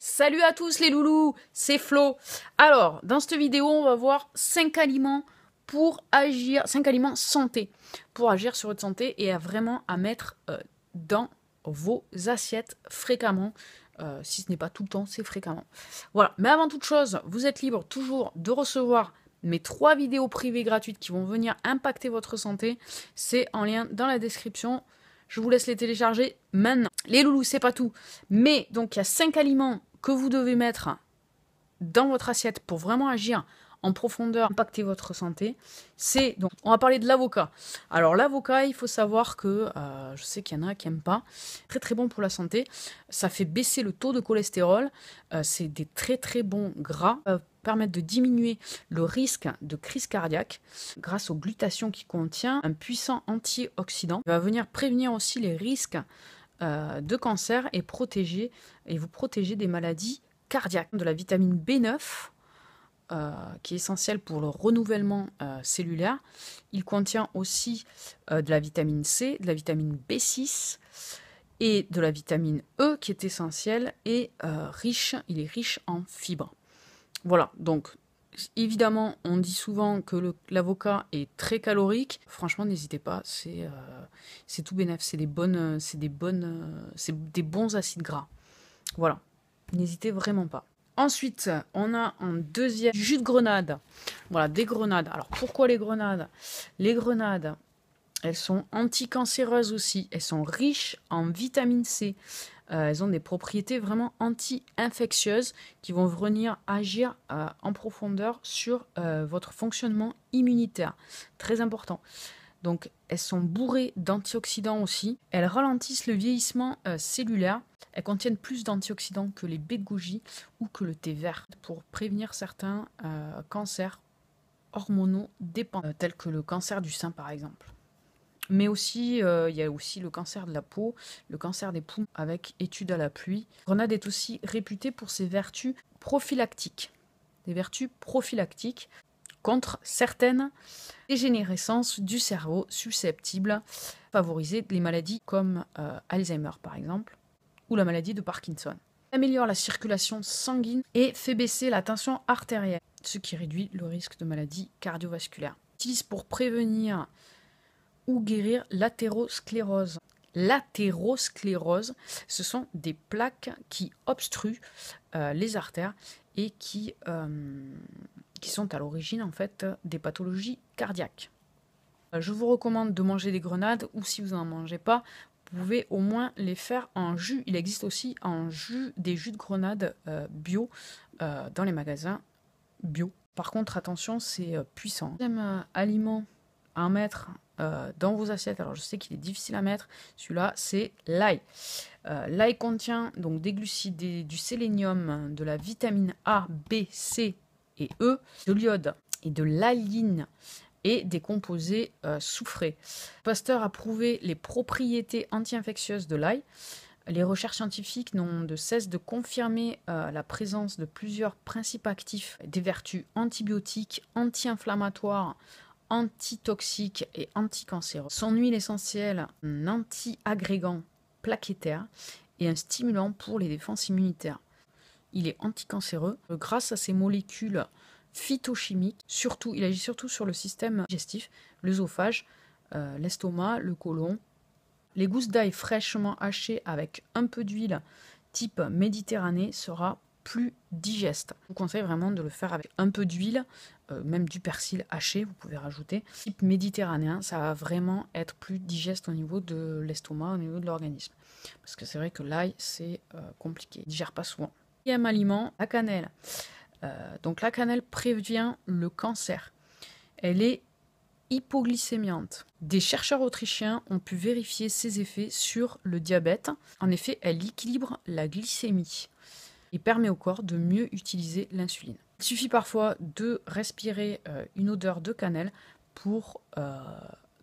Salut à tous les loulous, c'est Flo. Alors, dans cette vidéo, on va voir 5 aliments pour agir, 5 aliments santé, pour agir sur votre santé et à vraiment à mettre euh, dans vos assiettes fréquemment. Euh, si ce n'est pas tout le temps, c'est fréquemment. Voilà, mais avant toute chose, vous êtes libre toujours de recevoir mes trois vidéos privées gratuites qui vont venir impacter votre santé. C'est en lien dans la description. Je vous laisse les télécharger maintenant. Les loulous, c'est pas tout. Mais donc il y a 5 aliments que vous devez mettre dans votre assiette pour vraiment agir en profondeur, impacter votre santé, c'est donc on va parler de l'avocat. Alors l'avocat, il faut savoir que euh, je sais qu'il y en a qui n'aiment pas, très très bon pour la santé, ça fait baisser le taux de cholestérol, euh, c'est des très très bons gras, va permettre de diminuer le risque de crise cardiaque grâce aux glutations qui contient, un puissant antioxydant, il va venir prévenir aussi les risques euh, de cancer et protéger et vous protéger des maladies cardiaques. De la vitamine B9, euh, qui est essentielle pour le renouvellement euh, cellulaire. Il contient aussi de la vitamine C, de la vitamine B6 et de la vitamine E qui est essentielle et riche, il est riche en fibres. Voilà, donc évidemment, on dit souvent que l'avocat est très calorique. Franchement, n'hésitez pas, c'est euh, tout bénéf, c'est des bonnes, euh, c'est des euh, c'est des bons acides gras. Voilà, n'hésitez vraiment pas. Ensuite, on a un deuxième jus de grenade. Voilà, des grenades. Alors pourquoi les grenades Les grenades, elles sont anticancéreuses aussi. Elles sont riches en vitamine C. Euh, elles ont des propriétés vraiment anti-infectieuses qui vont venir agir euh, en profondeur sur euh, votre fonctionnement immunitaire. Très important. Donc elles sont bourrées d'antioxydants aussi. Elles ralentissent le vieillissement cellulaire. Elles contiennent plus d'antioxydants que les baies de ou que le thé vert pour prévenir certains cancers hormonaux dépendants, tels que le cancer du sein par exemple. Mais aussi, euh, il y a aussi le cancer de la peau, le cancer des poumons avec études à la pluie. Grenade est aussi réputée pour ses vertus prophylactiques, des vertus prophylactiques contre certaines dégénérescences du cerveau susceptibles de favoriser les maladies comme euh, Alzheimer par exemple ou la maladie de Parkinson. améliore la circulation sanguine et fait baisser la tension artérielle, ce qui réduit le risque de maladies cardiovasculaires. Utilise pour prévenir ou guérir l'athérosclérose. L'athérosclérose, ce sont des plaques qui obstruent euh, les artères et qui, euh, qui sont à l'origine en fait des pathologies cardiaques. Euh, je vous recommande de manger des grenades ou si vous n'en mangez pas, vous pouvez au moins les faire en jus. Il existe aussi en jus des jus de grenades bio dans les magasins bio. Par contre, attention, c'est puissant. Deuxième aliment à mettre euh, dans vos assiettes. Alors je sais qu'il est difficile à mettre, celui-là c'est l'ail. Euh, l'ail contient donc des glucides, du sélénium, de la vitamine A, B, C et E, de l'iode et de l'aline et des composés euh, soufrés. Pasteur a prouvé les propriétés anti-infectieuses de l'ail. Les recherches scientifiques n'ont de cesse de confirmer la présence de plusieurs principes actifs, des vertus antibiotiques, anti-inflammatoires, antitoxique et anticancéreux. Son huile essentielle, un anti-agrégant plaquettaire et un stimulant pour les défenses immunitaires. Il est anticancéreux euh, grâce à ses molécules phytochimiques. Surtout, il agit surtout sur le système digestif, l'œsophage, euh, l'estomac, le côlon. Les gousses d'ail fraîchement hachées avec un peu d'huile type Méditerranée sera plus digeste. Je vous conseille vraiment de le faire avec un peu d'huile, euh, même du persil haché, vous pouvez rajouter. Type méditerranéen, ça va vraiment être plus digeste au niveau de l'estomac, au niveau de l'organisme. Parce que c'est vrai que l'ail, c'est euh, compliqué, il digère pas souvent. Deuxième aliment, la cannelle. Euh, donc la cannelle prévient le cancer. Elle est hypoglycémiante. Des chercheurs autrichiens ont pu vérifier ses effets sur le diabète. En effet, elle équilibre la glycémie et permet au corps de mieux utiliser l'insuline. Il suffit parfois de respirer euh, une odeur de cannelle pour euh,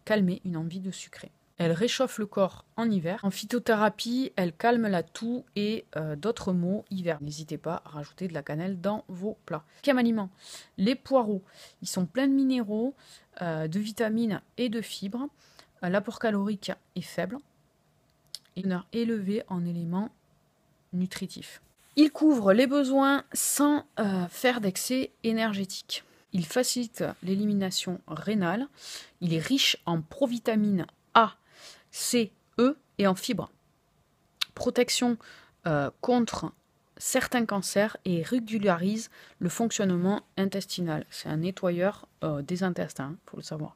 calmer une envie de sucrer. Elle réchauffe le corps en hiver. En phytothérapie, elle calme la toux et euh, d'autres maux hiver. N'hésitez pas à rajouter de la cannelle dans vos plats. Quatrième aliment, les poireaux. Ils sont pleins de minéraux, de vitamines et de fibres. L'apport calorique est faible et une heure élevée en éléments nutritifs. Il couvre les besoins sans euh, faire d'excès énergétique. Il facilite l'élimination rénale. Il est riche en provitamines A, C, E et en fibres. Protection euh, contre certains cancers et régularise le fonctionnement intestinal. C'est un nettoyeur euh, des intestins, il hein, faut le savoir.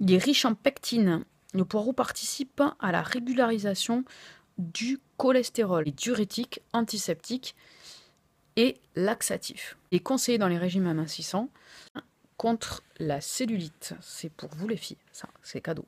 Il est riche en pectine. Le poireau participe à la régularisation du cholestérol, diurétique, antiseptique et laxatif Et conseillé dans les régimes amincissants contre la cellulite. C'est pour vous les filles, ça, c'est cadeau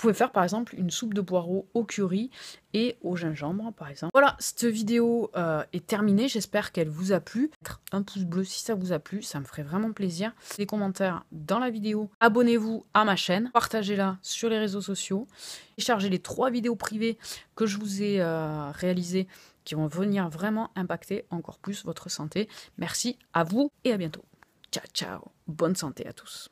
pouvez faire par exemple une soupe de poireaux au curry et au gingembre par exemple. Voilà, cette vidéo euh, est terminée, j'espère qu'elle vous a plu. Un pouce bleu si ça vous a plu, ça me ferait vraiment plaisir. Des commentaires dans la vidéo, abonnez-vous à ma chaîne, partagez-la sur les réseaux sociaux, chargez les trois vidéos privées que je vous ai euh, réalisées qui vont venir vraiment impacter encore plus votre santé. Merci à vous et à bientôt. Ciao ciao, bonne santé à tous.